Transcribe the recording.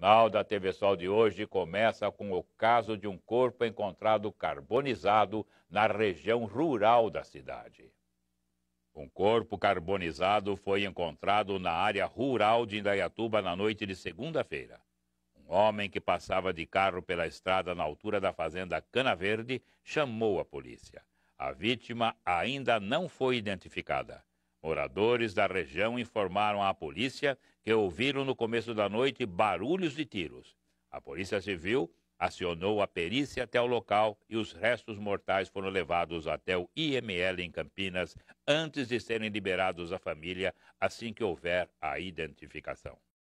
jornal da TV Sol de hoje começa com o caso de um corpo encontrado carbonizado na região rural da cidade. Um corpo carbonizado foi encontrado na área rural de Indaiatuba na noite de segunda-feira. Um homem que passava de carro pela estrada na altura da fazenda Cana Verde chamou a polícia. A vítima ainda não foi identificada. Moradores da região informaram à polícia que ouviram no começo da noite barulhos de tiros. A Polícia Civil acionou a perícia até o local e os restos mortais foram levados até o IML em Campinas antes de serem liberados à família assim que houver a identificação.